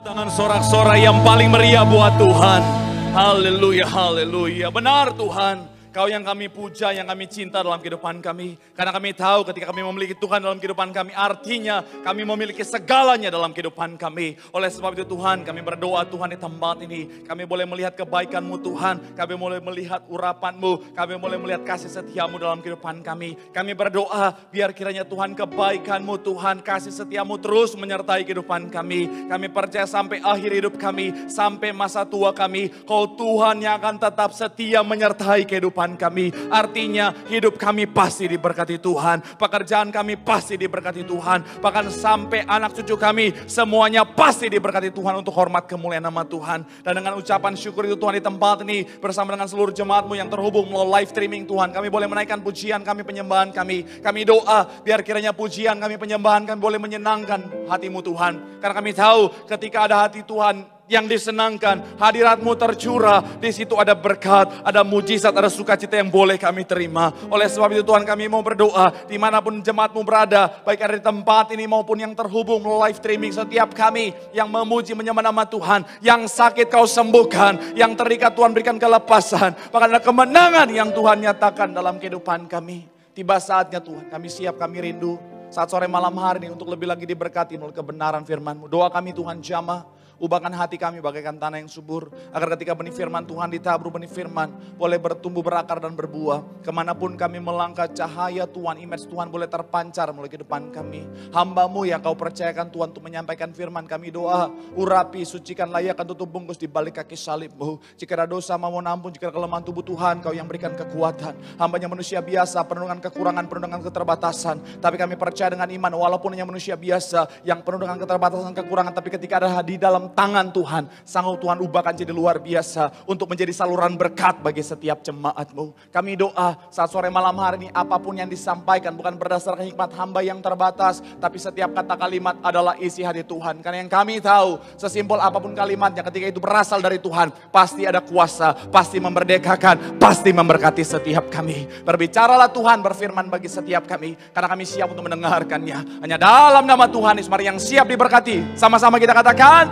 Dengan sorak-sorai yang paling meriah buat Tuhan. Haleluya, haleluya. Benar Tuhan. Kau yang kami puja, yang kami cinta dalam kehidupan kami. Karena kami tahu ketika kami memiliki Tuhan dalam kehidupan kami, artinya kami memiliki segalanya dalam kehidupan kami. Oleh sebab itu Tuhan, kami berdoa Tuhan di tempat ini. Kami boleh melihat kebaikan-Mu Tuhan, kami boleh melihat urapan-Mu, kami boleh melihat kasih setia-Mu dalam kehidupan kami. Kami berdoa biar kiranya Tuhan kebaikan-Mu Tuhan, kasih setia-Mu terus menyertai kehidupan kami. Kami percaya sampai akhir hidup kami, sampai masa tua kami, Kau Tuhan yang akan tetap setia menyertai kehidupan kehidupan kami. Artinya hidup kami pasti diberkati Tuhan. Pekerjaan kami pasti diberkati Tuhan. Bahkan sampai anak cucu kami semuanya pasti diberkati Tuhan untuk hormat kemuliaan nama Tuhan. Dan dengan ucapan syukur itu Tuhan di tempat ini bersama dengan seluruh jemaatmu yang terhubung melalui live streaming Tuhan. Kami boleh menaikkan pujian kami, penyembahan kami. Kami doa biar kiranya pujian kami, penyembahan kami boleh menyenangkan hatimu Tuhan. Karena kami tahu ketika ada hati Tuhan yang disenangkan, hadiratmu tercurah, di situ ada berkat, ada mujizat, ada sukacita yang boleh kami terima. Oleh sebab itu Tuhan kami mau berdoa, dimanapun jemaatmu berada, baik ada di tempat ini maupun yang terhubung live streaming, setiap kami yang memuji menyembah nama Tuhan, yang sakit kau sembuhkan, yang terikat Tuhan berikan kelepasan, bahkan ada kemenangan yang Tuhan nyatakan dalam kehidupan kami. Tiba saatnya Tuhan, kami siap, kami rindu, saat sore malam hari ini untuk lebih lagi diberkati oleh kebenaran firman-Mu. Doa kami Tuhan jamah, Ubahkan hati kami bagaikan tanah yang subur. Agar ketika benih firman Tuhan ditabur benih firman. Boleh bertumbuh berakar dan berbuah. Kemanapun kami melangkah cahaya Tuhan. Image Tuhan boleh terpancar melalui depan kami. Hambamu yang kau percayakan Tuhan untuk menyampaikan firman kami doa. Urapi, sucikan layakkan tutup bungkus di balik kaki salibmu. Jika ada dosa mau ampun. Jika ada kelemahan tubuh Tuhan. Kau yang berikan kekuatan. Hambanya manusia biasa. Penuh dengan kekurangan, penuh dengan keterbatasan. Tapi kami percaya dengan iman. Walaupun hanya manusia biasa. Yang penuh dengan keterbatasan, kekurangan. Tapi ketika ada di dalam tangan Tuhan. Sanggup Tuhan ubahkan jadi luar biasa untuk menjadi saluran berkat bagi setiap jemaatmu. Kami doa saat sore malam hari ini apapun yang disampaikan bukan berdasarkan hikmat hamba yang terbatas. Tapi setiap kata kalimat adalah isi hati Tuhan. Karena yang kami tahu sesimpel apapun kalimatnya ketika itu berasal dari Tuhan. Pasti ada kuasa, pasti memerdekakan, pasti memberkati setiap kami. Berbicaralah Tuhan berfirman bagi setiap kami. Karena kami siap untuk mendengarkannya. Hanya dalam nama Tuhan Yesus mari yang siap diberkati. Sama-sama kita katakan,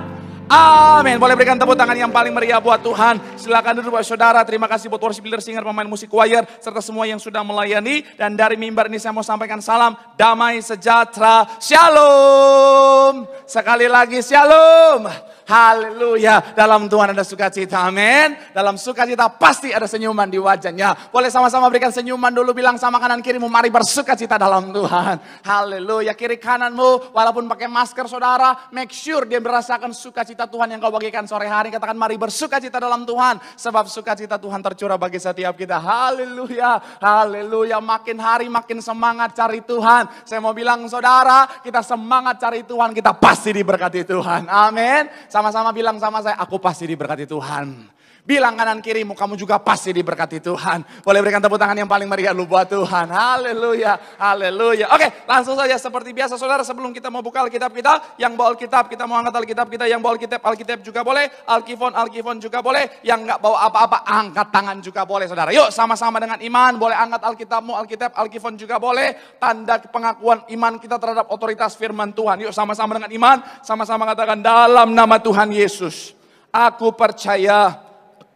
Amin. Boleh berikan tepuk tangan yang paling meriah buat Tuhan. Silakan duduk buat saudara. Terima kasih buat worship leader, singer, pemain musik choir, serta semua yang sudah melayani. Dan dari mimbar ini saya mau sampaikan salam damai sejahtera. Shalom. Sekali lagi shalom. Haleluya. Dalam Tuhan ada sukacita. Amin. Dalam sukacita pasti ada senyuman di wajahnya. Boleh sama-sama berikan senyuman dulu. Bilang sama kanan kirimu. Mari bersukacita dalam Tuhan. Haleluya. Kiri kananmu. Walaupun pakai masker saudara. Make sure dia merasakan sukacita Tuhan yang kau bagikan sore hari. Katakan mari bersukacita dalam Tuhan. Sebab sukacita Tuhan tercurah bagi setiap kita. Haleluya. Haleluya. Makin hari makin semangat cari Tuhan. Saya mau bilang saudara. Kita semangat cari Tuhan. Kita pasti diberkati Tuhan. Amin. Sama-sama bilang sama saya, aku pasti diberkati Tuhan. Bilang kanan kirimu, kamu juga pasti diberkati Tuhan. Boleh berikan tepuk tangan yang paling meriah lu buat Tuhan. Haleluya, haleluya. Oke, langsung saja seperti biasa saudara sebelum kita mau buka Alkitab kita, yang bawa Alkitab kita mau angkat Alkitab kita, yang bawa Alkitab, Alkitab juga boleh, Alkifon, Alkifon juga boleh, yang nggak bawa apa-apa, angkat tangan juga boleh saudara. Yuk sama-sama dengan iman, boleh angkat Alkitabmu, Alkitab, Alkifon juga boleh, tanda pengakuan iman kita terhadap otoritas firman Tuhan. Yuk sama-sama dengan iman, sama-sama katakan dalam nama Tuhan Yesus. Aku percaya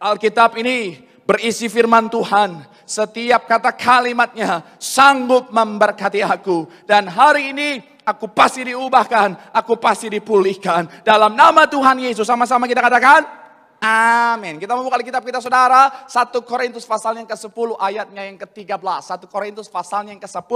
Alkitab ini berisi firman Tuhan. Setiap kata kalimatnya sanggup memberkati aku. Dan hari ini aku pasti diubahkan, aku pasti dipulihkan. Dalam nama Tuhan Yesus sama-sama kita katakan. Amin. Kita membuka Alkitab kita saudara. 1 Korintus pasal yang ke-10 ayatnya yang ke-13. 1 Korintus pasal yang ke-10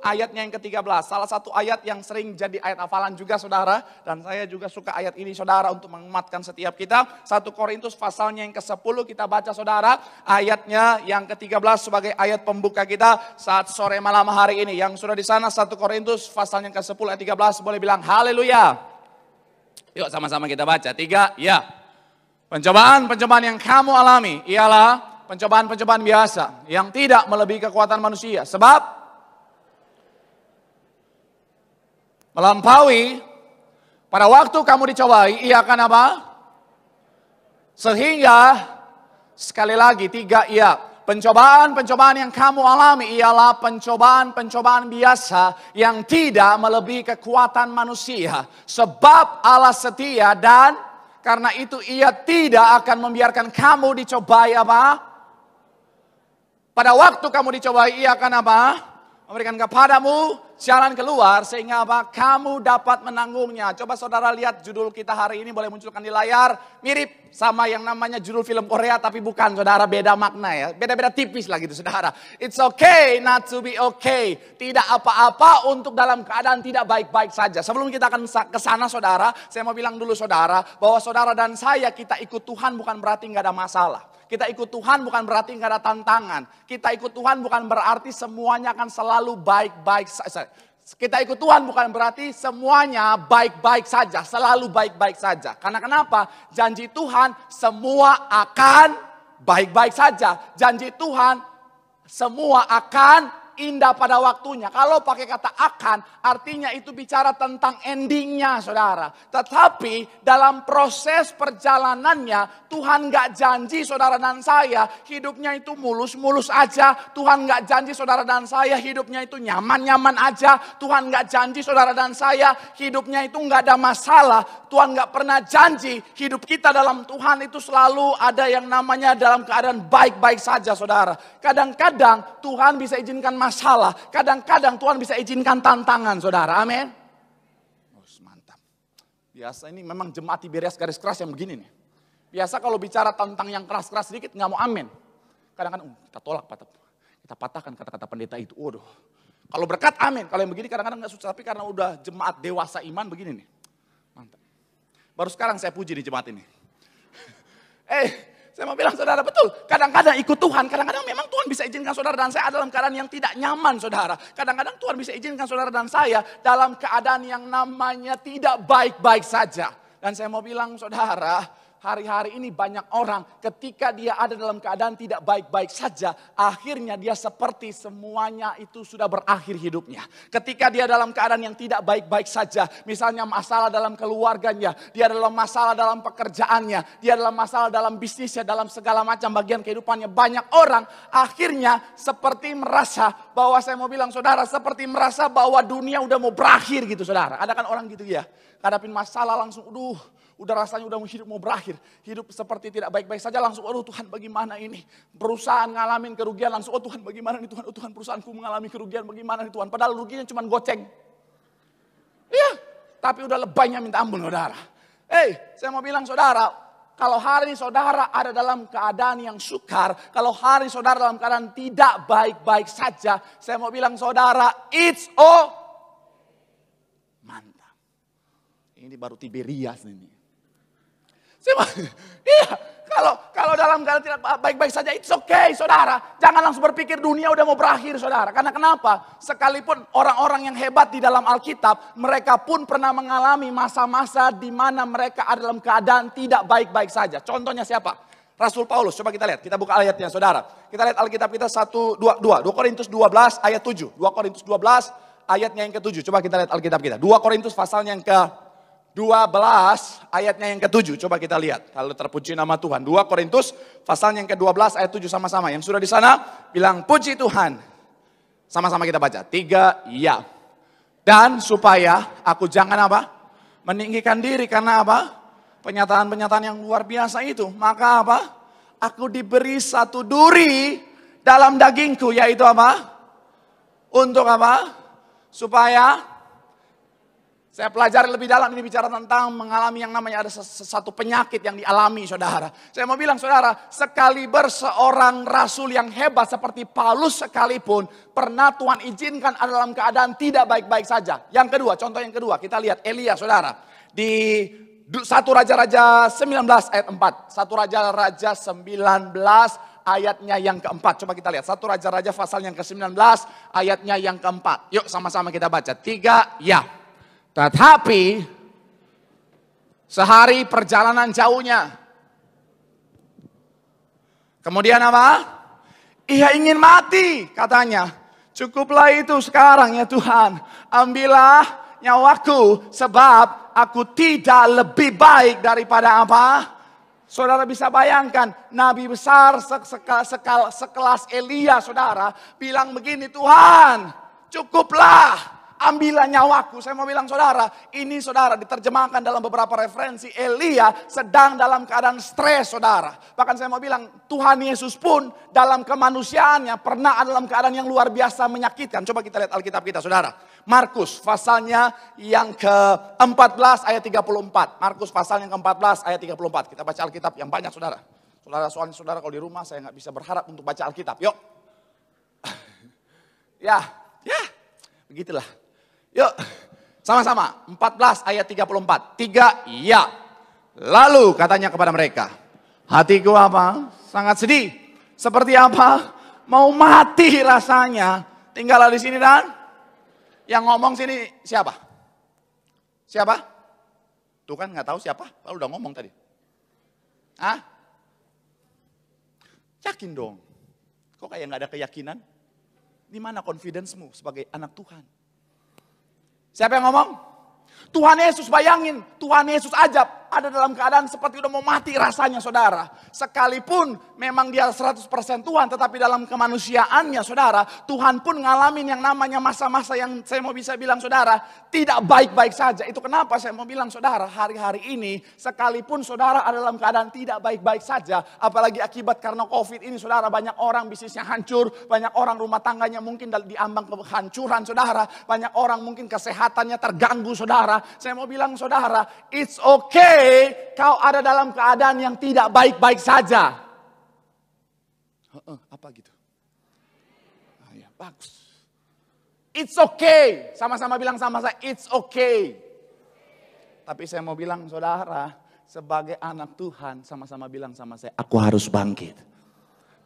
ayatnya yang ke-13. Salah satu ayat yang sering jadi ayat hafalan juga saudara. Dan saya juga suka ayat ini saudara untuk menguatkan setiap kita. 1 Korintus pasalnya yang ke-10 kita baca saudara. Ayatnya yang ke-13 sebagai ayat pembuka kita saat sore malam hari ini. Yang sudah di sana 1 Korintus pasal yang ke-10 ayat 13 boleh bilang haleluya. Yuk sama-sama kita baca. Tiga, ya. Pencobaan-pencobaan yang kamu alami ialah pencobaan-pencobaan biasa yang tidak melebihi kekuatan manusia. Sebab melampaui pada waktu kamu dicobai, ia akan apa? Sehingga sekali lagi tiga ia. Pencobaan-pencobaan yang kamu alami ialah pencobaan-pencobaan biasa yang tidak melebihi kekuatan manusia. Sebab Allah setia dan karena itu ia tidak akan membiarkan kamu dicobai apa? Pada waktu kamu dicobai ia akan apa? memberikan kepadamu jalan keluar sehingga apa? Kamu dapat menanggungnya. Coba saudara lihat judul kita hari ini boleh munculkan di layar. Mirip sama yang namanya judul film Korea tapi bukan saudara beda makna ya. Beda-beda tipis lah gitu saudara. It's okay not to be okay. Tidak apa-apa untuk dalam keadaan tidak baik-baik saja. Sebelum kita akan ke sana saudara, saya mau bilang dulu saudara bahwa saudara dan saya kita ikut Tuhan bukan berarti nggak ada masalah. Kita ikut Tuhan bukan berarti nggak ada tantangan. Kita ikut Tuhan bukan berarti semuanya akan selalu baik-baik saja. Kita ikut Tuhan bukan berarti semuanya baik-baik saja, selalu baik-baik saja. Karena kenapa? Janji Tuhan semua akan baik-baik saja. Janji Tuhan semua akan indah pada waktunya. Kalau pakai kata akan, artinya itu bicara tentang endingnya saudara. Tetapi dalam proses perjalanannya, Tuhan gak janji saudara dan saya hidupnya itu mulus-mulus aja. Tuhan gak janji saudara dan saya hidupnya itu nyaman-nyaman aja. Tuhan gak janji saudara dan saya hidupnya itu gak ada masalah. Tuhan gak pernah janji hidup kita dalam Tuhan itu selalu ada yang namanya dalam keadaan baik-baik saja saudara. Kadang-kadang Tuhan bisa izinkan masalah masalah, kadang-kadang Tuhan bisa izinkan tantangan, saudara. Amin. Oh, mantap. Biasa ini memang jemaat Tiberias garis keras yang begini nih. Biasa kalau bicara tentang yang keras-keras sedikit nggak mau amin. Kadang-kadang uh, kita tolak, kita patahkan kata-kata pendeta itu. Waduh, kalau berkat amin. Kalau yang begini kadang-kadang nggak susah. Tapi karena udah jemaat dewasa iman begini nih. Mantap. Baru sekarang saya puji di jemaat ini. eh, saya mau bilang saudara, betul. Kadang-kadang ikut Tuhan, kadang-kadang memang Tuhan bisa izinkan saudara dan saya dalam keadaan yang tidak nyaman saudara. Kadang-kadang Tuhan bisa izinkan saudara dan saya dalam keadaan yang namanya tidak baik-baik saja. Dan saya mau bilang saudara, hari-hari ini banyak orang ketika dia ada dalam keadaan tidak baik-baik saja, akhirnya dia seperti semuanya itu sudah berakhir hidupnya. Ketika dia dalam keadaan yang tidak baik-baik saja, misalnya masalah dalam keluarganya, dia dalam masalah dalam pekerjaannya, dia dalam masalah dalam bisnisnya, dalam segala macam bagian kehidupannya, banyak orang akhirnya seperti merasa bahwa saya mau bilang saudara seperti merasa bahwa dunia udah mau berakhir gitu saudara. Ada kan orang gitu ya, hadapin masalah langsung, aduh udah rasanya udah hidup mau berakhir. Hidup seperti tidak baik-baik saja langsung, oh Tuhan bagaimana ini? Perusahaan ngalamin kerugian langsung, oh Tuhan bagaimana ini Tuhan? Oh Tuhan perusahaanku mengalami kerugian bagaimana ini Tuhan? Padahal ruginya cuma goceng. Iya, tapi udah lebaynya minta ampun saudara. hey eh, saya mau bilang saudara, kalau hari ini saudara ada dalam keadaan yang sukar, kalau hari ini saudara dalam keadaan tidak baik-baik saja, saya mau bilang saudara, it's all mantap. Ini baru Tiberias nih iya, kalau kalau dalam keadaan tidak baik-baik saja, it's okay saudara. Jangan langsung berpikir dunia udah mau berakhir saudara. Karena kenapa? Sekalipun orang-orang yang hebat di dalam Alkitab, mereka pun pernah mengalami masa-masa di mana mereka ada dalam keadaan tidak baik-baik saja. Contohnya siapa? Rasul Paulus, coba kita lihat, kita buka ayatnya saudara. Kita lihat Alkitab kita 1, 2, 2, 2 Korintus 12 ayat 7. 2 Korintus 12 ayatnya yang ke-7. Coba kita lihat Alkitab kita. 2 Korintus pasalnya yang ke 12 ayatnya yang ketujuh. Coba kita lihat. Kalau terpuji nama Tuhan. 2 Korintus pasal yang ke-12 ayat 7 sama-sama. Yang sudah di sana bilang puji Tuhan. Sama-sama kita baca. Tiga, ya. Dan supaya aku jangan apa? Meninggikan diri karena apa? Penyataan-penyataan yang luar biasa itu. Maka apa? Aku diberi satu duri dalam dagingku. Yaitu apa? Untuk apa? Supaya saya pelajari lebih dalam ini bicara tentang mengalami yang namanya ada satu penyakit yang dialami saudara. Saya mau bilang saudara, sekali seorang rasul yang hebat seperti Paulus sekalipun pernah Tuhan izinkan ada dalam keadaan tidak baik-baik saja. Yang kedua, contoh yang kedua, kita lihat Elia saudara. Di satu Raja-Raja 19 ayat 4. Satu Raja-Raja 19 ayatnya yang keempat. Coba kita lihat. Satu Raja-Raja pasal yang ke-19 ayatnya yang keempat. Yuk sama-sama kita baca. Tiga, ya. Tetapi sehari perjalanan jauhnya. Kemudian apa? Ia ingin mati katanya. Cukuplah itu sekarang ya Tuhan. Ambillah nyawaku sebab aku tidak lebih baik daripada apa? Saudara bisa bayangkan, nabi besar sekelas Elia, saudara, bilang begini, Tuhan, cukuplah ambillah nyawaku. Saya mau bilang saudara, ini saudara diterjemahkan dalam beberapa referensi. Elia sedang dalam keadaan stres saudara. Bahkan saya mau bilang Tuhan Yesus pun dalam kemanusiaannya pernah ada dalam keadaan yang luar biasa menyakitkan. Coba kita lihat Alkitab kita saudara. Markus pasalnya yang ke-14 ayat 34. Markus pasal yang ke-14 ayat 34. Kita baca Alkitab yang banyak saudara. Saudara soalnya saudara kalau di rumah saya nggak bisa berharap untuk baca Alkitab. Yuk. ya, ya. Begitulah. Yuk, sama-sama. 14 ayat 34. Tiga, ya. Lalu katanya kepada mereka, hatiku apa? Sangat sedih. Seperti apa? Mau mati rasanya. Tinggal di sini dan yang ngomong sini siapa? Siapa? Tuh kan nggak tahu siapa, lalu udah ngomong tadi. Ah? Yakin dong. Kok kayak nggak ada keyakinan? Di mana confidence sebagai anak Tuhan? Siapa yang ngomong? Tuhan Yesus bayangin, Tuhan Yesus ajab ada dalam keadaan seperti udah mau mati rasanya saudara. Sekalipun memang dia 100% Tuhan tetapi dalam kemanusiaannya saudara. Tuhan pun ngalamin yang namanya masa-masa yang saya mau bisa bilang saudara. Tidak baik-baik saja. Itu kenapa saya mau bilang saudara hari-hari ini. Sekalipun saudara ada dalam keadaan tidak baik-baik saja. Apalagi akibat karena covid ini saudara banyak orang bisnisnya hancur. Banyak orang rumah tangganya mungkin diambang kehancuran saudara. Banyak orang mungkin kesehatannya terganggu saudara. Saya mau bilang saudara it's okay kau ada dalam keadaan yang tidak baik-baik saja. Uh, uh, apa gitu? Ah, ya, bagus. It's okay. Sama-sama bilang sama saya, it's okay. Tapi saya mau bilang saudara, sebagai anak Tuhan, sama-sama bilang sama saya, aku harus bangkit.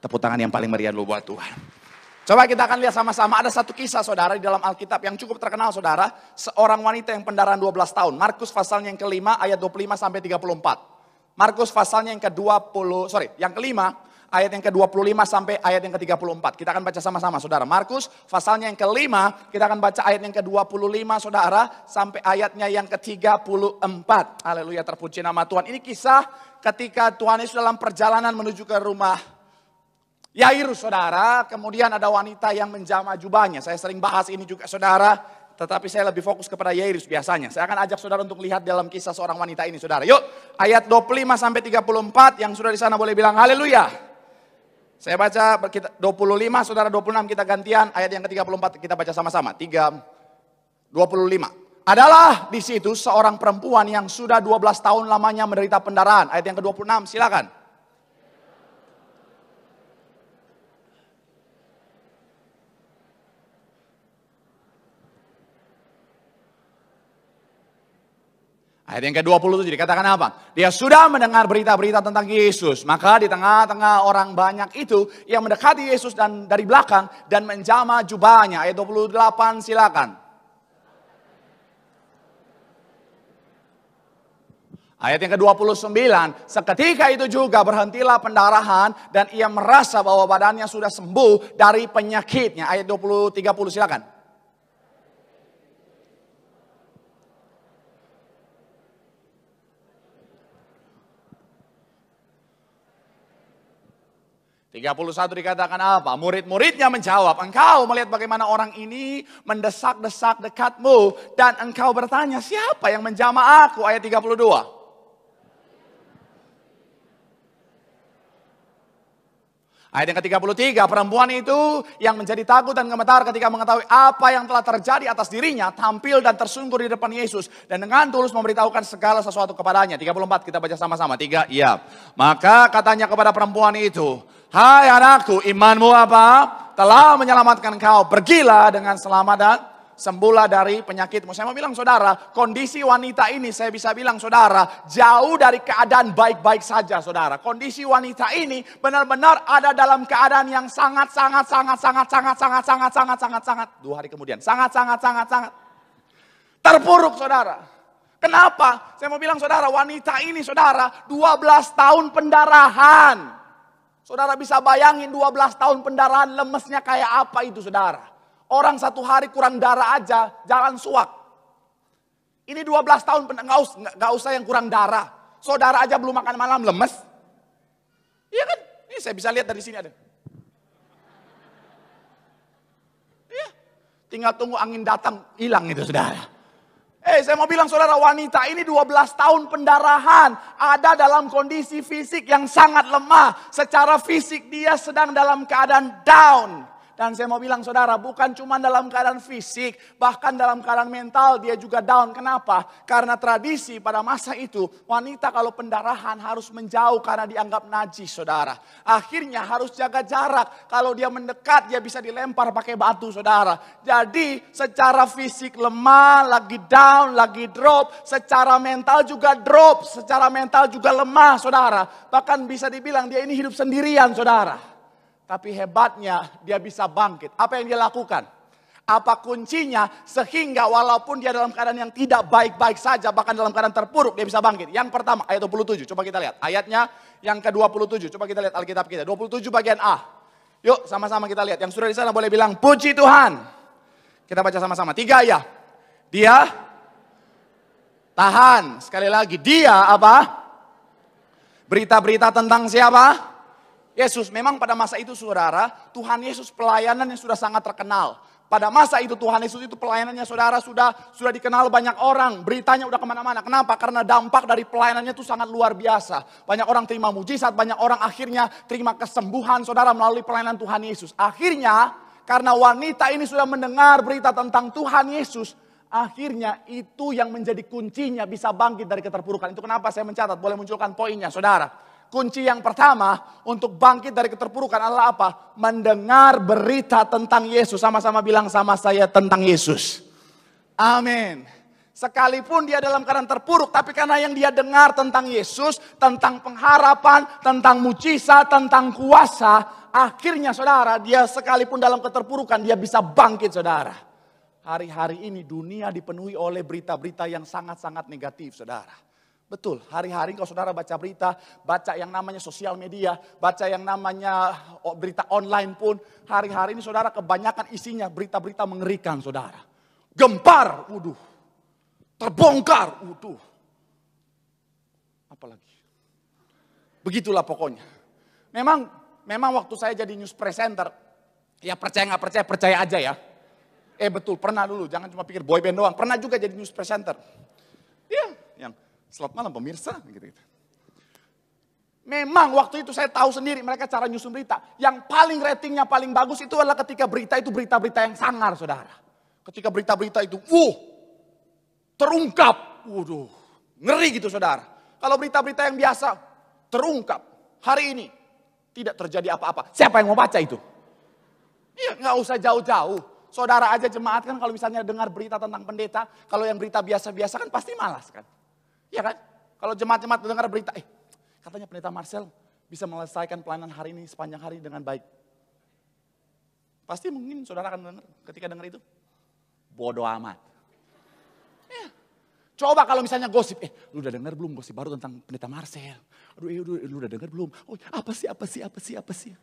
Tepuk tangan yang paling meriah lu buat Tuhan. Coba kita akan lihat sama-sama ada satu kisah saudara di dalam Alkitab yang cukup terkenal saudara. Seorang wanita yang pendarahan 12 tahun. Markus pasalnya yang kelima ayat 25 sampai 34. Markus pasalnya yang ke-20, sorry yang kelima ayat yang ke-25 sampai ayat yang ke-34. Kita akan baca sama-sama saudara. Markus pasalnya yang kelima, kita akan baca ayat yang ke-25 saudara sampai ayatnya yang ke-34. Haleluya terpuji nama Tuhan. Ini kisah ketika Tuhan Yesus dalam perjalanan menuju ke rumah Yairus, saudara, kemudian ada wanita yang menjama jubahnya. Saya sering bahas ini juga saudara, tetapi saya lebih fokus kepada Yairus biasanya. Saya akan ajak saudara untuk lihat dalam kisah seorang wanita ini saudara. Yuk, ayat 25 sampai 34 yang sudah di sana boleh bilang haleluya. Saya baca 25, saudara 26 kita gantian. Ayat yang ke-34 kita baca sama-sama. 3, 25. Adalah di situ seorang perempuan yang sudah 12 tahun lamanya menderita pendarahan. Ayat yang ke-26 silakan. Ayat yang ke-27 dikatakan apa? Dia sudah mendengar berita-berita tentang Yesus. Maka di tengah-tengah orang banyak itu yang mendekati Yesus dan dari belakang dan menjama jubahnya. Ayat 28 silakan. Ayat yang ke-29, seketika itu juga berhentilah pendarahan dan ia merasa bahwa badannya sudah sembuh dari penyakitnya. Ayat 20 30 silakan. 31 dikatakan apa? Murid-muridnya menjawab, engkau melihat bagaimana orang ini mendesak-desak dekatmu. Dan engkau bertanya, siapa yang menjama aku? Ayat 32. Ayat yang ke-33, perempuan itu yang menjadi takut dan gemetar ketika mengetahui apa yang telah terjadi atas dirinya, tampil dan tersungkur di depan Yesus. Dan dengan tulus memberitahukan segala sesuatu kepadanya. 34, kita baca sama-sama. 3, iya. Maka katanya kepada perempuan itu, Hai anakku, imanmu apa? Telah menyelamatkan kau. Pergilah dengan selamat dan sembuhlah dari penyakitmu. Saya mau bilang saudara, kondisi wanita ini saya bisa bilang saudara, jauh dari keadaan baik-baik saja saudara. Kondisi wanita ini benar-benar ada dalam keadaan yang sangat sangat sangat sangat sangat sangat sangat sangat sangat sangat dua hari kemudian. Sangat sangat sangat sangat terpuruk saudara. Kenapa? Saya mau bilang saudara, wanita ini saudara 12 tahun pendarahan. Saudara bisa bayangin 12 tahun pendarahan lemesnya kayak apa itu saudara. Orang satu hari kurang darah aja jalan suak. Ini 12 tahun nggak usah, nggak usah yang kurang darah. Saudara aja belum makan malam lemes. Iya kan? Ini saya bisa lihat dari sini ada. Iya. Tinggal tunggu angin datang hilang itu saudara. Eh, saya mau bilang saudara, wanita ini 12 tahun pendarahan. Ada dalam kondisi fisik yang sangat lemah. Secara fisik dia sedang dalam keadaan down. Dan saya mau bilang saudara, bukan cuma dalam keadaan fisik, bahkan dalam keadaan mental dia juga down. Kenapa? Karena tradisi pada masa itu, wanita kalau pendarahan harus menjauh karena dianggap najis saudara. Akhirnya harus jaga jarak. Kalau dia mendekat, dia bisa dilempar pakai batu saudara. Jadi secara fisik lemah, lagi down, lagi drop. Secara mental juga drop, secara mental juga lemah saudara. Bahkan bisa dibilang dia ini hidup sendirian saudara. Tapi hebatnya dia bisa bangkit. Apa yang dia lakukan? Apa kuncinya sehingga walaupun dia dalam keadaan yang tidak baik-baik saja, bahkan dalam keadaan terpuruk, dia bisa bangkit. Yang pertama, ayat 27, coba kita lihat. Ayatnya yang ke-27, coba kita lihat Alkitab kita. 27 bagian A. Yuk sama-sama kita lihat. Yang sudah di sana boleh bilang, puji Tuhan. Kita baca sama-sama. Tiga ya. Dia tahan. Sekali lagi, dia apa? Berita-berita tentang siapa? Yesus memang pada masa itu saudara, Tuhan Yesus pelayanan yang sudah sangat terkenal. Pada masa itu Tuhan Yesus itu pelayanannya saudara sudah sudah dikenal banyak orang. Beritanya udah kemana-mana. Kenapa? Karena dampak dari pelayanannya itu sangat luar biasa. Banyak orang terima mujizat, banyak orang akhirnya terima kesembuhan saudara melalui pelayanan Tuhan Yesus. Akhirnya karena wanita ini sudah mendengar berita tentang Tuhan Yesus. Akhirnya itu yang menjadi kuncinya bisa bangkit dari keterpurukan. Itu kenapa saya mencatat, boleh munculkan poinnya saudara kunci yang pertama untuk bangkit dari keterpurukan adalah apa? Mendengar berita tentang Yesus. Sama-sama bilang sama saya tentang Yesus. Amin. Sekalipun dia dalam keadaan terpuruk, tapi karena yang dia dengar tentang Yesus, tentang pengharapan, tentang mujizat, tentang kuasa, akhirnya saudara, dia sekalipun dalam keterpurukan, dia bisa bangkit saudara. Hari-hari ini dunia dipenuhi oleh berita-berita yang sangat-sangat negatif saudara Betul, hari-hari kalau saudara baca berita, baca yang namanya sosial media, baca yang namanya berita online pun, hari-hari ini saudara kebanyakan isinya berita-berita mengerikan saudara. Gempar, wuduh. Terbongkar, wuduh. Apalagi. Begitulah pokoknya. Memang memang waktu saya jadi news presenter, ya percaya nggak percaya, percaya aja ya. Eh betul, pernah dulu, jangan cuma pikir boyband doang. Pernah juga jadi news presenter. Iya, yang Selamat malam pemirsa. Gitu -gitu. Memang waktu itu saya tahu sendiri mereka cara nyusun berita. Yang paling ratingnya paling bagus itu adalah ketika berita itu berita-berita yang sangar saudara. Ketika berita-berita itu wuh, terungkap. Waduh, ngeri gitu saudara. Kalau berita-berita yang biasa terungkap. Hari ini tidak terjadi apa-apa. Siapa yang mau baca itu? Ya nggak usah jauh-jauh. Saudara aja jemaat kan kalau misalnya dengar berita tentang pendeta. Kalau yang berita biasa-biasa kan pasti malas kan. Iya kan? Kalau jemaat-jemaat mendengar berita, eh katanya pendeta Marcel bisa melesaikan pelayanan hari ini sepanjang hari dengan baik. Pasti mungkin saudara akan dengar ketika dengar itu. Bodoh amat. Iya. Coba kalau misalnya gosip, eh lu udah dengar belum gosip baru tentang pendeta Marcel? Aduh, eh, lu, lu udah dengar belum? Oh, apa sih, apa sih, apa sih, apa sih?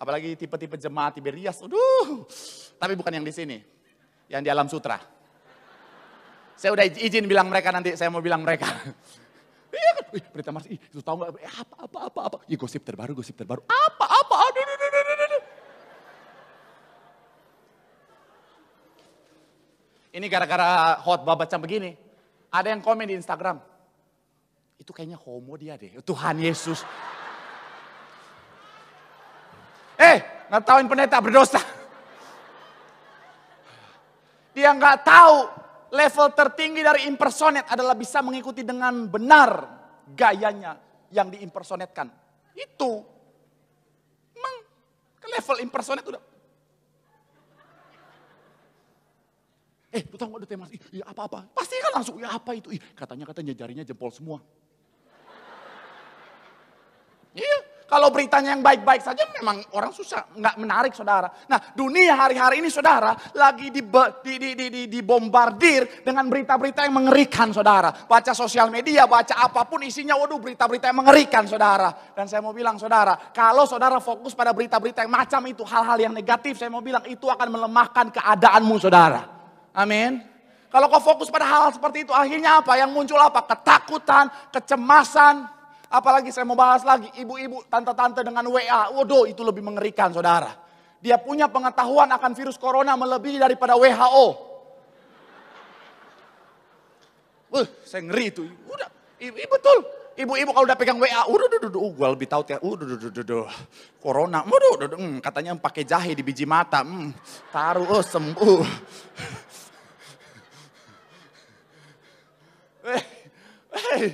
Apalagi tipe-tipe jemaat Tiberias, aduh. Tapi bukan yang di sini, yang di Alam Sutra. Saya udah izin bilang mereka nanti, saya mau bilang mereka. Iya kan? Ih, berita Mars, ih, itu tahu nggak? Eh, apa, apa, apa, apa? Ih, gosip terbaru, gosip terbaru. Apa, apa? Aduh, aduh, aduh, aduh, aduh. Ini gara-gara hot babat macam begini. Ada yang komen di Instagram. Itu kayaknya homo dia deh. Tuhan Yesus. eh, ngetawain pendeta berdosa. Dia nggak tahu level tertinggi dari impersonate adalah bisa mengikuti dengan benar gayanya yang diimpersonetkan. Itu. Emang ke level impersonate udah. Eh, lu tahu gak udah tema? iya apa-apa. Pasti kan langsung, iya apa itu. Ih, katanya katanya jarinya jempol semua. Kalau beritanya yang baik-baik saja memang orang susah, nggak menarik saudara. Nah dunia hari-hari ini saudara lagi dibombardir dengan berita-berita yang mengerikan saudara. Baca sosial media, baca apapun isinya, waduh berita-berita yang mengerikan saudara. Dan saya mau bilang saudara, kalau saudara fokus pada berita-berita yang macam itu, hal-hal yang negatif, saya mau bilang itu akan melemahkan keadaanmu saudara. Amin. Kalau kau fokus pada hal-hal seperti itu, akhirnya apa? Yang muncul apa? Ketakutan, kecemasan, Apalagi saya mau bahas lagi, ibu-ibu, tante-tante dengan WA. Waduh, itu lebih mengerikan saudara. Dia punya pengetahuan akan virus corona melebihi daripada WHO. Wah, uh, saya ngeri itu. Udah, ibu, ibu betul. Ibu-ibu kalau udah pegang WA, udah, udah, udah, uh, gue lebih tahu tiap, udah, udah, udah, udah, corona, udah, udah, hmm, katanya pakai jahe di biji mata, hmm, taruh, oh, sembuh. eh, eh,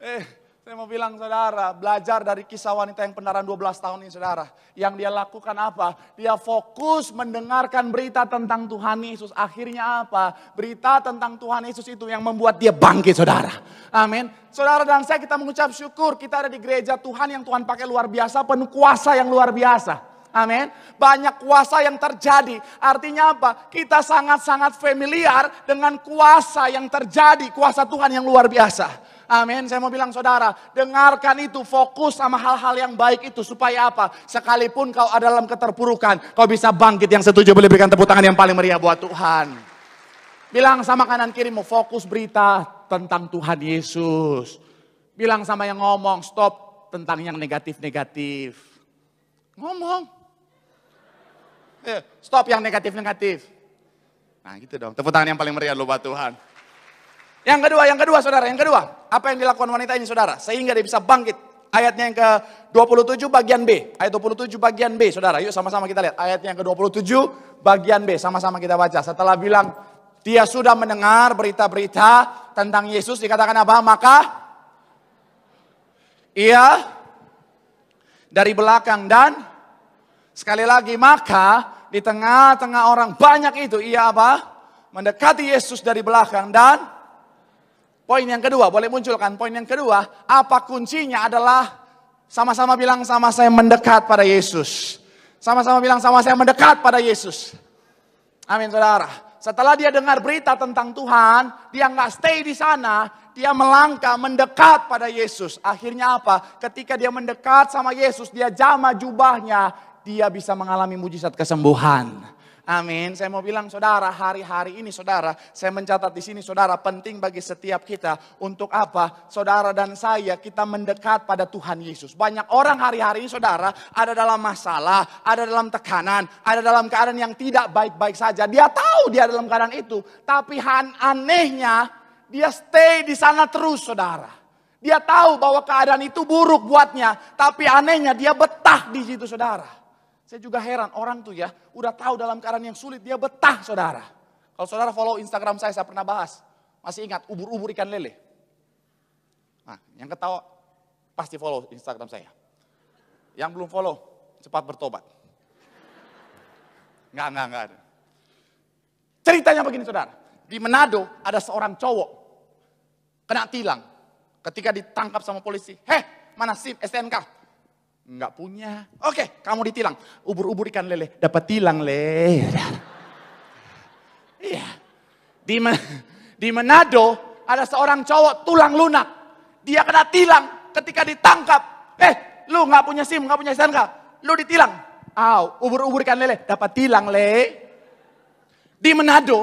eh. Saya mau bilang saudara, belajar dari kisah wanita yang pendaran 12 tahun ini saudara. Yang dia lakukan apa? Dia fokus mendengarkan berita tentang Tuhan Yesus. Akhirnya apa? Berita tentang Tuhan Yesus itu yang membuat dia bangkit saudara. Amin. Saudara dan saya kita mengucap syukur kita ada di gereja Tuhan yang Tuhan pakai luar biasa, penuh kuasa yang luar biasa. Amin. Banyak kuasa yang terjadi. Artinya apa? Kita sangat-sangat familiar dengan kuasa yang terjadi, kuasa Tuhan yang luar biasa. Amin. Saya mau bilang saudara, dengarkan itu fokus sama hal-hal yang baik itu supaya apa? Sekalipun kau ada dalam keterpurukan, kau bisa bangkit. Yang setuju boleh berikan tepuk tangan yang paling meriah buat Tuhan. Bilang sama kanan kiri mau fokus berita tentang Tuhan Yesus. Bilang sama yang ngomong stop tentang yang negatif-negatif. Ngomong. Eh, stop yang negatif-negatif. Nah gitu dong. Tepuk tangan yang paling meriah lo buat Tuhan. Yang kedua, yang kedua saudara, yang kedua. Apa yang dilakukan wanita ini saudara? Sehingga dia bisa bangkit. Ayatnya yang ke-27 bagian B. Ayat 27 bagian B saudara. Yuk sama-sama kita lihat. Ayatnya yang ke-27 bagian B. Sama-sama kita baca. Setelah bilang dia sudah mendengar berita-berita tentang Yesus dikatakan apa? Maka ia dari belakang dan sekali lagi maka di tengah-tengah orang banyak itu ia apa? Mendekati Yesus dari belakang dan Poin yang kedua, boleh munculkan poin yang kedua, apa kuncinya adalah sama-sama bilang sama saya mendekat pada Yesus. Sama-sama bilang sama saya mendekat pada Yesus. Amin saudara. Setelah dia dengar berita tentang Tuhan, dia nggak stay di sana, dia melangkah mendekat pada Yesus. Akhirnya apa? Ketika dia mendekat sama Yesus, dia jama jubahnya, dia bisa mengalami mujizat kesembuhan. Amin. Saya mau bilang saudara, hari-hari ini saudara, saya mencatat di sini saudara penting bagi setiap kita untuk apa? Saudara dan saya kita mendekat pada Tuhan Yesus. Banyak orang hari-hari ini saudara ada dalam masalah, ada dalam tekanan, ada dalam keadaan yang tidak baik-baik saja. Dia tahu dia dalam keadaan itu, tapi anehnya dia stay di sana terus saudara. Dia tahu bahwa keadaan itu buruk buatnya, tapi anehnya dia betah di situ saudara. Saya juga heran orang tuh ya, udah tahu dalam keadaan yang sulit dia betah saudara. Kalau saudara follow Instagram saya, saya pernah bahas. Masih ingat, ubur-ubur ikan lele. Nah, yang ketawa pasti follow Instagram saya. Yang belum follow, cepat bertobat. Enggak, enggak, enggak ada. Ceritanya begini saudara, di Manado ada seorang cowok kena tilang. Ketika ditangkap sama polisi, heh mana SIM STNK? Enggak punya. Oke, kamu ditilang. Ubur-ubur ikan lele. Dapat tilang, le. Iya. Di, di Manado ada seorang cowok tulang lunak. Dia kena tilang ketika ditangkap. Eh, lu nggak punya SIM, nggak punya STNK. Lu ditilang. Aw, ubur-ubur ikan lele. Dapat tilang, le. Di Manado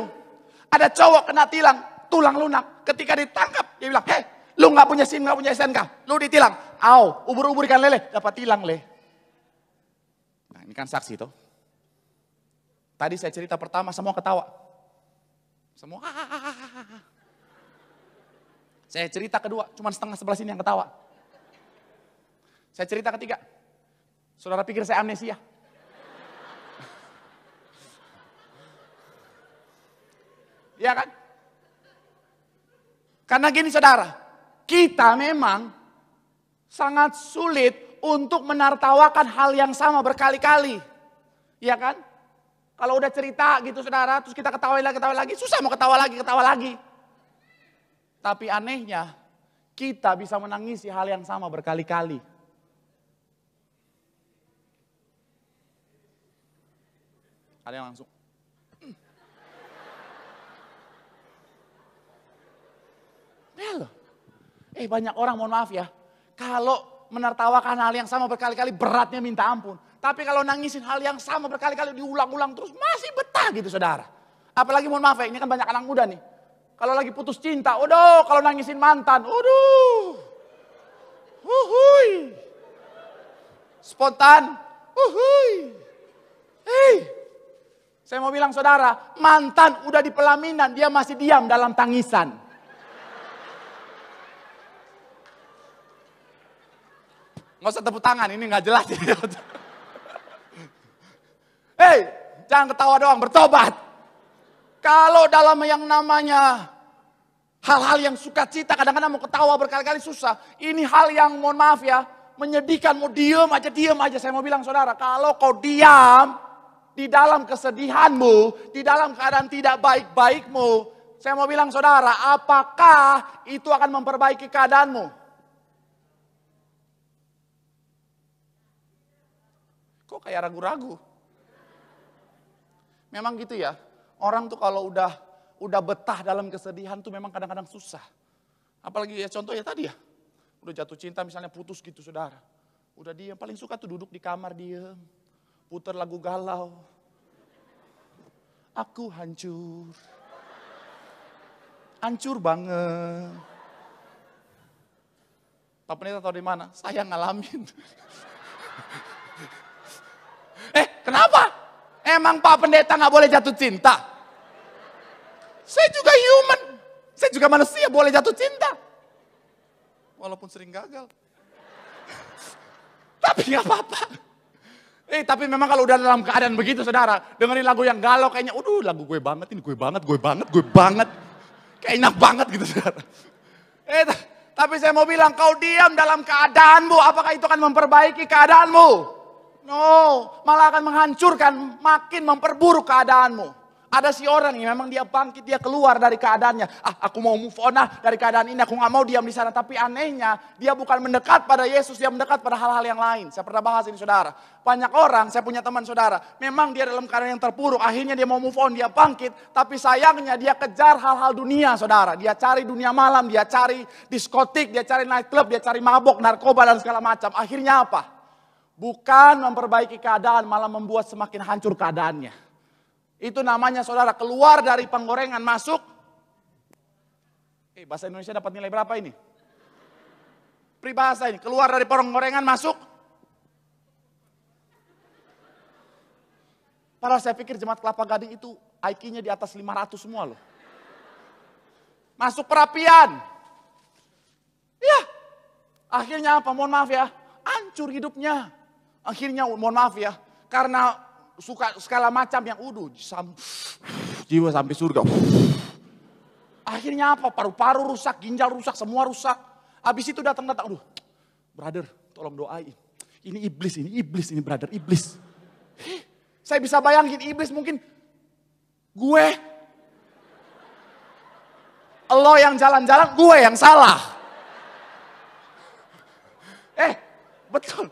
ada cowok kena tilang, tulang lunak. Ketika ditangkap, dia bilang, heh, Lu nggak punya SIM, nggak punya SNK. Lu ditilang. Au, ubur-ubur ikan lele, dapat tilang le. Nah ini kan saksi tuh. Tadi saya cerita pertama, semua ketawa. Semua. Ah, ah, ah, saya cerita kedua, cuma setengah sebelah sini yang ketawa. Saya cerita ketiga. Saudara pikir saya amnesia. Iya kan? Karena gini saudara, kita memang sangat sulit untuk menertawakan hal yang sama berkali-kali. Ya kan? Kalau udah cerita gitu saudara, terus kita ketawa lagi, ketawa lagi, susah mau ketawa lagi, ketawa lagi. Tapi anehnya, kita bisa menangisi hal yang sama berkali-kali. Ada yang langsung. loh. Eh banyak orang mohon maaf ya, kalau menertawakan hal yang sama berkali-kali beratnya minta ampun. Tapi kalau nangisin hal yang sama berkali-kali diulang-ulang terus masih betah gitu saudara. Apalagi mohon maaf ya, ini kan banyak anak muda nih. Kalau lagi putus cinta, udah. kalau nangisin mantan, udah. Uhuy. Spontan, uhuy. Hei, saya mau bilang saudara, mantan udah di pelaminan, dia masih diam dalam tangisan. Gak usah tepuk tangan, ini nggak jelas. Hei, jangan ketawa doang, bertobat. Kalau dalam yang namanya hal-hal yang suka cita, kadang-kadang mau ketawa berkali-kali susah. Ini hal yang mohon maaf ya, menyedihkan, mau diem aja, diem aja. Saya mau bilang saudara, kalau kau diam di dalam kesedihanmu, di dalam keadaan tidak baik-baikmu, saya mau bilang saudara, apakah itu akan memperbaiki keadaanmu? Kok kayak ragu-ragu? Memang gitu ya. Orang tuh kalau udah udah betah dalam kesedihan tuh memang kadang-kadang susah. Apalagi ya contoh ya tadi ya. Udah jatuh cinta misalnya putus gitu saudara. Udah yang paling suka tuh duduk di kamar dia Puter lagu galau. Aku hancur. Hancur banget. Pak Pendeta tahu di mana? Saya ngalamin. Kenapa? Emang Pak Pendeta nggak boleh jatuh cinta? Saya juga human. Saya juga manusia boleh jatuh cinta. Walaupun sering gagal. Tapi nggak apa-apa. Eh tapi memang kalau udah dalam keadaan begitu saudara, dengerin lagu yang galau kayaknya, aduh lagu gue banget ini, gue banget, gue banget, gue banget. Kayak enak banget gitu saudara. Eh tapi saya mau bilang kau diam dalam keadaanmu, apakah itu akan memperbaiki keadaanmu? No, malah akan menghancurkan, makin memperburuk keadaanmu. Ada si orang yang memang dia bangkit, dia keluar dari keadaannya. Ah, aku mau move on ah dari keadaan ini, aku gak mau diam di sana. Tapi anehnya, dia bukan mendekat pada Yesus, dia mendekat pada hal-hal yang lain. Saya pernah bahas ini saudara. Banyak orang, saya punya teman saudara, memang dia dalam keadaan yang terpuruk. Akhirnya dia mau move on, dia bangkit. Tapi sayangnya dia kejar hal-hal dunia saudara. Dia cari dunia malam, dia cari diskotik, dia cari nightclub, dia cari mabok, narkoba dan segala macam. Akhirnya apa? Bukan memperbaiki keadaan, malah membuat semakin hancur keadaannya. Itu namanya saudara keluar dari penggorengan masuk. Eh, bahasa Indonesia dapat nilai berapa ini? Pribahasa ini, keluar dari penggorengan masuk. Padahal saya pikir jemaat kelapa gading itu IQ-nya di atas 500 semua loh. Masuk perapian. Iya, akhirnya apa? Mohon maaf ya, hancur hidupnya. Akhirnya mohon maaf ya, karena suka segala macam yang uduh, sam, jiwa sampai surga. Akhirnya apa? Paru-paru rusak, ginjal rusak, semua rusak. Habis itu datang-datang, aduh, brother, tolong doain. Ini iblis, ini iblis, ini brother, iblis. Saya bisa bayangin iblis mungkin gue lo yang jalan-jalan, gue yang salah. Eh, betul.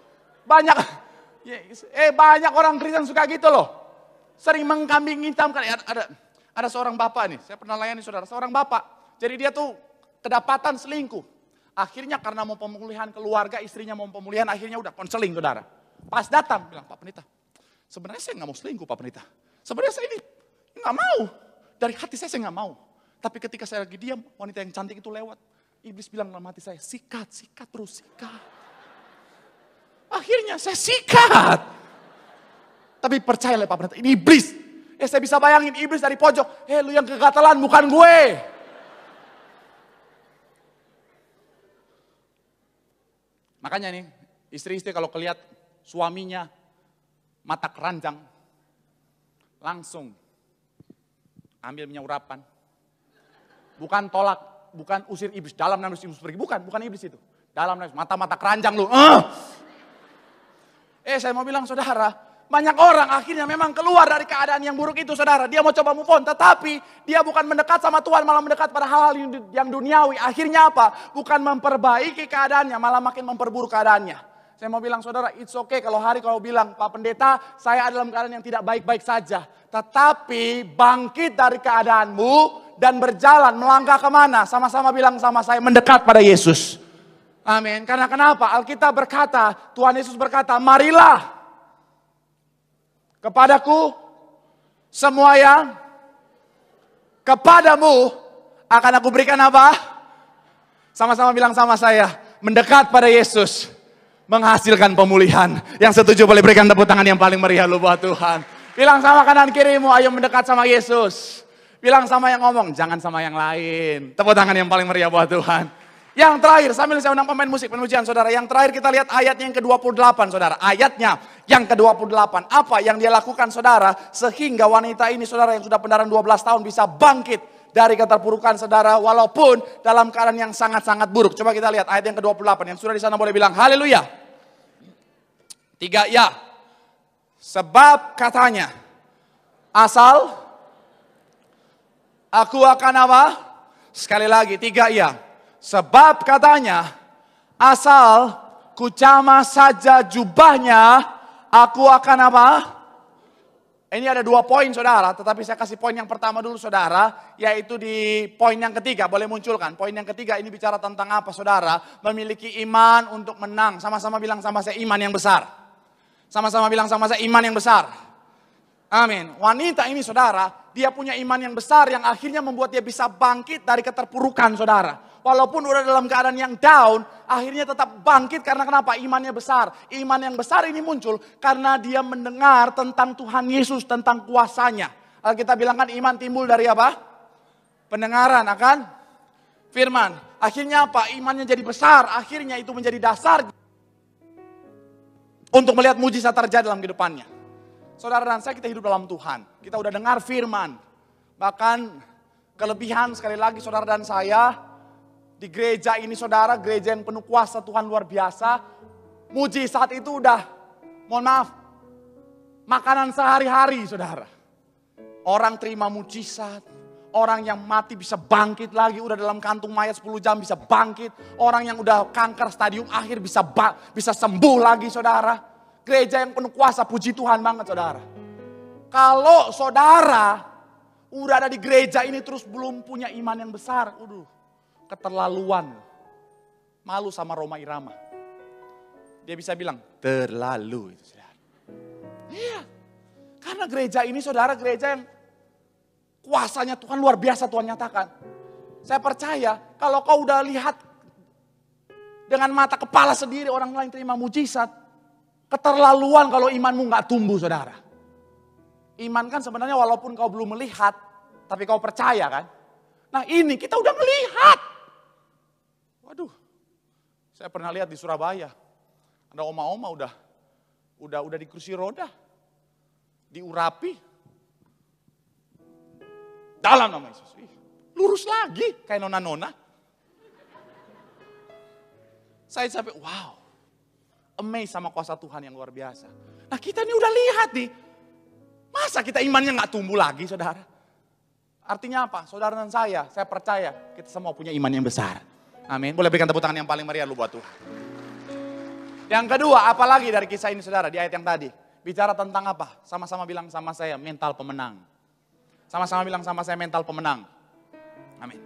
Banyak Ya, eh banyak orang Kristen suka gitu loh. Sering mengkambing hitam. ada, ada, ada seorang bapak nih, saya pernah layani saudara, seorang bapak. Jadi dia tuh kedapatan selingkuh. Akhirnya karena mau pemulihan keluarga, istrinya mau pemulihan, akhirnya udah konseling saudara. Pas datang, bilang, Pak Penita, sebenarnya saya nggak mau selingkuh Pak Penita. Sebenarnya saya ini nggak mau. Dari hati saya, saya nggak mau. Tapi ketika saya lagi diam, wanita yang cantik itu lewat. Iblis bilang dalam hati saya, sikat, sikat terus, sikat. Akhirnya saya sikat. Tapi percaya percayalah Pak Pendeta, ini iblis. Ya saya bisa bayangin iblis dari pojok. Hei eh, lu yang kegatalan bukan gue. Makanya nih, istri-istri kalau kelihat suaminya mata keranjang, langsung ambil minyak urapan. Bukan tolak, bukan usir iblis, dalam nama iblis pergi. Bukan, bukan iblis itu. Dalam nama mata-mata keranjang lu. Uh! Eh saya mau bilang saudara, banyak orang akhirnya memang keluar dari keadaan yang buruk itu saudara. Dia mau coba move on, tetapi dia bukan mendekat sama Tuhan, malah mendekat pada hal-hal yang duniawi. Akhirnya apa? Bukan memperbaiki keadaannya, malah makin memperburuk keadaannya. Saya mau bilang saudara, it's okay kalau hari kalau bilang, Pak Pendeta, saya ada dalam keadaan yang tidak baik-baik saja. Tetapi bangkit dari keadaanmu dan berjalan, melangkah kemana? Sama-sama bilang sama saya, mendekat pada Yesus. Amin. Karena kenapa? Alkitab berkata, Tuhan Yesus berkata, marilah kepadaku semua yang kepadamu akan aku berikan apa? Sama-sama bilang sama saya, mendekat pada Yesus menghasilkan pemulihan. Yang setuju boleh berikan tepuk tangan yang paling meriah lu buat Tuhan. Bilang sama kanan kirimu, ayo mendekat sama Yesus. Bilang sama yang ngomong, jangan sama yang lain. Tepuk tangan yang paling meriah buat Tuhan. Yang terakhir, sambil saya undang pemain musik, penpujian saudara. Yang terakhir kita lihat ayat yang ke-28 saudara. Ayatnya yang ke-28. Apa yang dia lakukan saudara sehingga wanita ini saudara yang sudah pendaran 12 tahun bisa bangkit dari keterpurukan saudara walaupun dalam keadaan yang sangat-sangat buruk. Coba kita lihat ayat yang ke-28 yang sudah di sana boleh bilang haleluya. Tiga ya. Sebab katanya asal aku akan apa? Sekali lagi tiga ya Sebab katanya, asal kucama saja jubahnya, aku akan apa? Ini ada dua poin saudara, tetapi saya kasih poin yang pertama dulu saudara, yaitu di poin yang ketiga, boleh munculkan. Poin yang ketiga ini bicara tentang apa saudara? Memiliki iman untuk menang. Sama-sama bilang sama saya iman yang besar. Sama-sama bilang sama saya iman yang besar. Amin. Wanita ini saudara, dia punya iman yang besar yang akhirnya membuat dia bisa bangkit dari keterpurukan saudara walaupun udah dalam keadaan yang down, akhirnya tetap bangkit karena kenapa? Imannya besar. Iman yang besar ini muncul karena dia mendengar tentang Tuhan Yesus, tentang kuasanya. Kita bilangkan iman timbul dari apa? Pendengaran akan firman. Akhirnya apa? Imannya jadi besar, akhirnya itu menjadi dasar untuk melihat mujizat terjadi dalam kehidupannya. Saudara dan saya kita hidup dalam Tuhan. Kita udah dengar firman. Bahkan kelebihan sekali lagi saudara dan saya di gereja ini saudara, gereja yang penuh kuasa Tuhan luar biasa. Mujizat itu udah, mohon maaf, makanan sehari-hari saudara. Orang terima mujizat, orang yang mati bisa bangkit lagi, udah dalam kantung mayat 10 jam bisa bangkit, orang yang udah kanker stadium akhir bisa bisa sembuh lagi saudara. Gereja yang penuh kuasa, puji Tuhan banget saudara. Kalau saudara udah ada di gereja ini terus belum punya iman yang besar, udah keterlaluan. Malu sama Roma Irama. Dia bisa bilang, terlalu itu saudara. Iya. Karena gereja ini saudara gereja yang kuasanya Tuhan luar biasa Tuhan nyatakan. Saya percaya kalau kau udah lihat dengan mata kepala sendiri orang lain terima mujizat. Keterlaluan kalau imanmu nggak tumbuh saudara. Iman kan sebenarnya walaupun kau belum melihat, tapi kau percaya kan? Nah ini kita udah melihat. Saya pernah lihat di Surabaya, ada oma-oma udah, udah udah di kursi roda, diurapi. Dalam nama Yesus. lurus lagi kayak nona-nona. Saya sampai wow, amazed sama kuasa Tuhan yang luar biasa. Nah kita ini udah lihat nih, masa kita imannya nggak tumbuh lagi saudara? Artinya apa? Saudara dan saya, saya percaya kita semua punya iman yang besar. Amin. Boleh berikan tepuk tangan yang paling meriah lu buat Tuhan. Yang kedua, apalagi dari kisah ini saudara, di ayat yang tadi. Bicara tentang apa? Sama-sama bilang sama saya, mental pemenang. Sama-sama bilang sama saya, mental pemenang. Amin.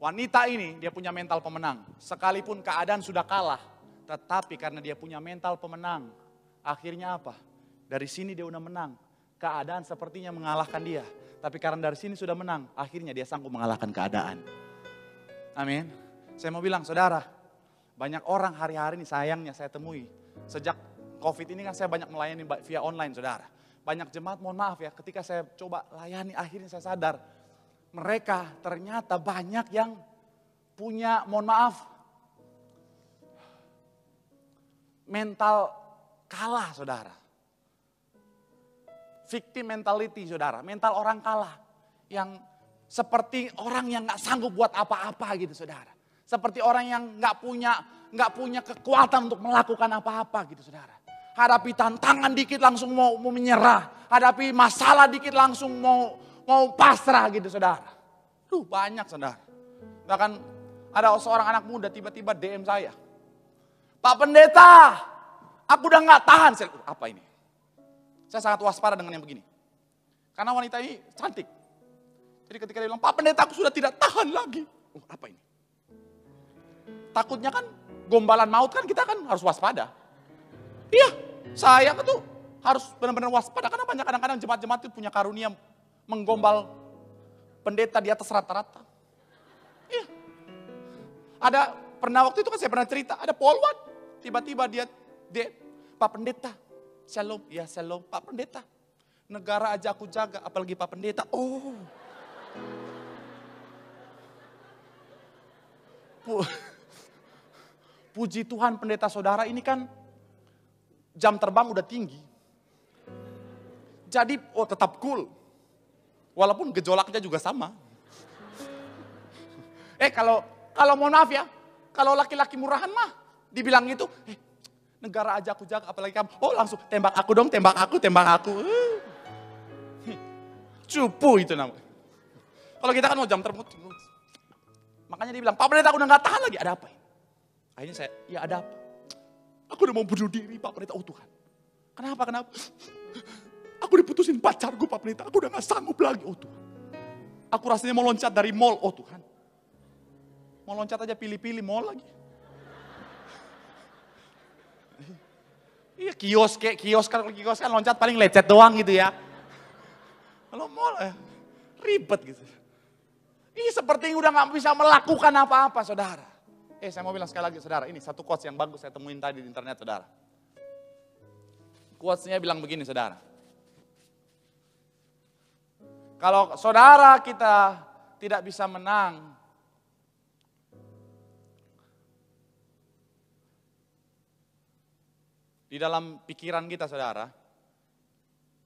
Wanita ini, dia punya mental pemenang. Sekalipun keadaan sudah kalah, tetapi karena dia punya mental pemenang, akhirnya apa? Dari sini dia udah menang. Keadaan sepertinya mengalahkan dia. Tapi karena dari sini sudah menang, akhirnya dia sanggup mengalahkan keadaan. Amin. Saya mau bilang, saudara, banyak orang hari-hari ini sayangnya saya temui. Sejak COVID ini kan saya banyak melayani via online, saudara. Banyak jemaat, mohon maaf ya, ketika saya coba layani, akhirnya saya sadar. Mereka ternyata banyak yang punya, mohon maaf, mental kalah, saudara. Victim mentality, saudara. Mental orang kalah. Yang seperti orang yang nggak sanggup buat apa-apa gitu saudara. Seperti orang yang nggak punya nggak punya kekuatan untuk melakukan apa-apa gitu saudara. Hadapi tantangan dikit langsung mau, mau menyerah. Hadapi masalah dikit langsung mau mau pasrah gitu saudara. Tuh banyak saudara. Bahkan ada seorang anak muda tiba-tiba DM saya. Pak pendeta, aku udah nggak tahan. Saya, apa ini? Saya sangat waspada dengan yang begini. Karena wanita ini cantik. Jadi ketika dia bilang, Pak Pendeta aku sudah tidak tahan lagi. Oh, apa ini? Takutnya kan gombalan maut kan kita kan harus waspada. Iya, saya kan tuh harus benar-benar waspada. Karena banyak kadang-kadang jemaat-jemaat itu punya karunia menggombal pendeta di atas rata-rata. Iya. Ada pernah waktu itu kan saya pernah cerita, ada polwan. Tiba-tiba dia, dia, Pak Pendeta, shalom, ya shalom, Pak Pendeta. Negara aja aku jaga, apalagi Pak Pendeta. Oh, puji Tuhan pendeta saudara ini kan jam terbang udah tinggi. Jadi oh tetap cool. Walaupun gejolaknya juga sama. Eh kalau kalau mau maaf ya, kalau laki-laki murahan mah dibilang itu eh, negara aja aku jaga apalagi kamu. Oh langsung tembak aku dong, tembak aku, tembak aku. Cupu itu namanya. Kalau kita kan mau jam terbang, Makanya dia bilang, Pak Pendeta aku udah gak tahan lagi, ada apa Akhirnya saya, ya ada apa? Aku udah mau bunuh diri Pak Pendeta, oh Tuhan. Kenapa, kenapa? Aku diputusin pacar gue Pak Pendeta, aku udah gak sanggup lagi, oh Tuhan. Aku rasanya mau loncat dari mall, oh Tuhan. Mau loncat aja pilih-pilih mall lagi. Iya kios kayak kios kan kios kan loncat paling lecet doang gitu ya. Kalau mall ya ribet gitu. Ini seperti udah nggak bisa melakukan apa-apa, saudara. Eh, saya mau bilang sekali lagi, saudara. Ini satu quotes yang bagus saya temuin tadi di internet, saudara. Quotesnya bilang begini, saudara. Kalau saudara kita tidak bisa menang, di dalam pikiran kita, saudara,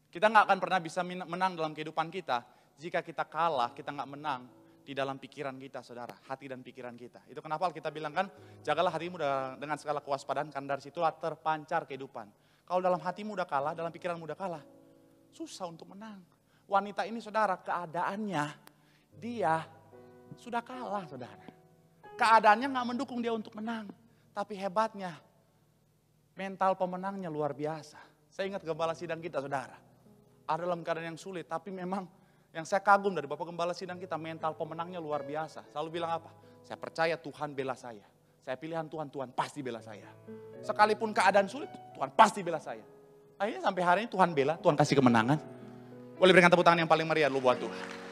kita nggak akan pernah bisa menang dalam kehidupan kita jika kita kalah, kita nggak menang di dalam pikiran kita, saudara. Hati dan pikiran kita. Itu kenapa kita bilang kan, jagalah hatimu dengan segala kewaspadaan, karena dari situlah terpancar kehidupan. Kalau dalam hatimu udah kalah, dalam pikiranmu udah kalah, susah untuk menang. Wanita ini, saudara, keadaannya, dia sudah kalah, saudara. Keadaannya nggak mendukung dia untuk menang. Tapi hebatnya, mental pemenangnya luar biasa. Saya ingat gembala sidang kita, saudara. Ada dalam keadaan yang sulit, tapi memang yang saya kagum dari Bapak Gembala Sidang kita, mental pemenangnya luar biasa. Selalu bilang apa? Saya percaya Tuhan bela saya. Saya pilihan Tuhan, Tuhan pasti bela saya. Sekalipun keadaan sulit, Tuhan pasti bela saya. Akhirnya sampai hari ini Tuhan bela, Tuhan kasih kemenangan. Boleh berikan tepuk tangan yang paling meriah lu buat Tuhan.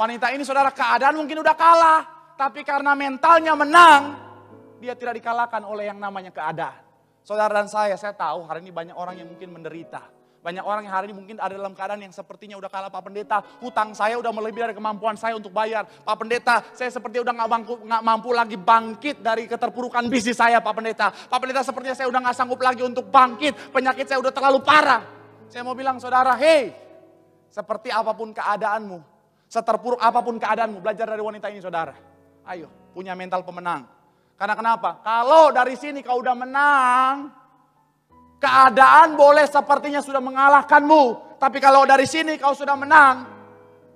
Wanita ini saudara keadaan mungkin udah kalah. Tapi karena mentalnya menang, dia tidak dikalahkan oleh yang namanya keadaan. Saudara dan saya, saya tahu hari ini banyak orang yang mungkin menderita banyak orang yang hari ini mungkin ada dalam keadaan yang sepertinya udah kalah Pak Pendeta. Hutang saya udah melebihi dari kemampuan saya untuk bayar. Pak Pendeta, saya sepertinya udah nggak mampu, gak mampu lagi bangkit dari keterpurukan bisnis saya Pak Pendeta. Pak Pendeta sepertinya saya udah nggak sanggup lagi untuk bangkit. Penyakit saya udah terlalu parah. Saya mau bilang saudara, hei, seperti apapun keadaanmu, seterpuruk apapun keadaanmu, belajar dari wanita ini saudara. Ayo, punya mental pemenang. Karena kenapa? Kalau dari sini kau udah menang, Keadaan boleh sepertinya sudah mengalahkanmu, tapi kalau dari sini kau sudah menang,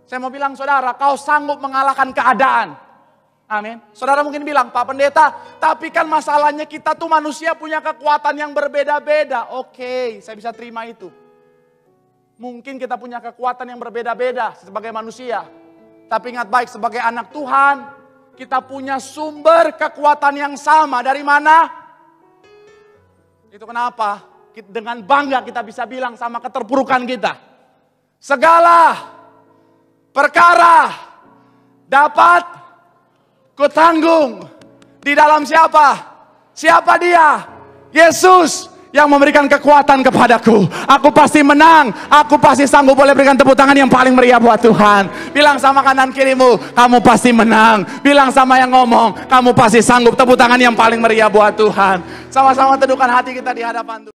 saya mau bilang saudara, kau sanggup mengalahkan keadaan. Amin. Saudara mungkin bilang, Pak Pendeta, tapi kan masalahnya kita tuh manusia punya kekuatan yang berbeda-beda. Oke, saya bisa terima itu. Mungkin kita punya kekuatan yang berbeda-beda sebagai manusia. Tapi ingat baik, sebagai anak Tuhan, kita punya sumber kekuatan yang sama. Dari mana? Itu kenapa? dengan bangga kita bisa bilang sama keterpurukan kita. Segala perkara dapat kutanggung di dalam siapa? Siapa dia? Yesus yang memberikan kekuatan kepadaku. Aku pasti menang, aku pasti sanggup. Boleh berikan tepuk tangan yang paling meriah buat Tuhan. Bilang sama kanan kirimu, kamu pasti menang. Bilang sama yang ngomong, kamu pasti sanggup. Tepuk tangan yang paling meriah buat Tuhan. Sama-sama teduhkan hati kita di hadapan Tuhan.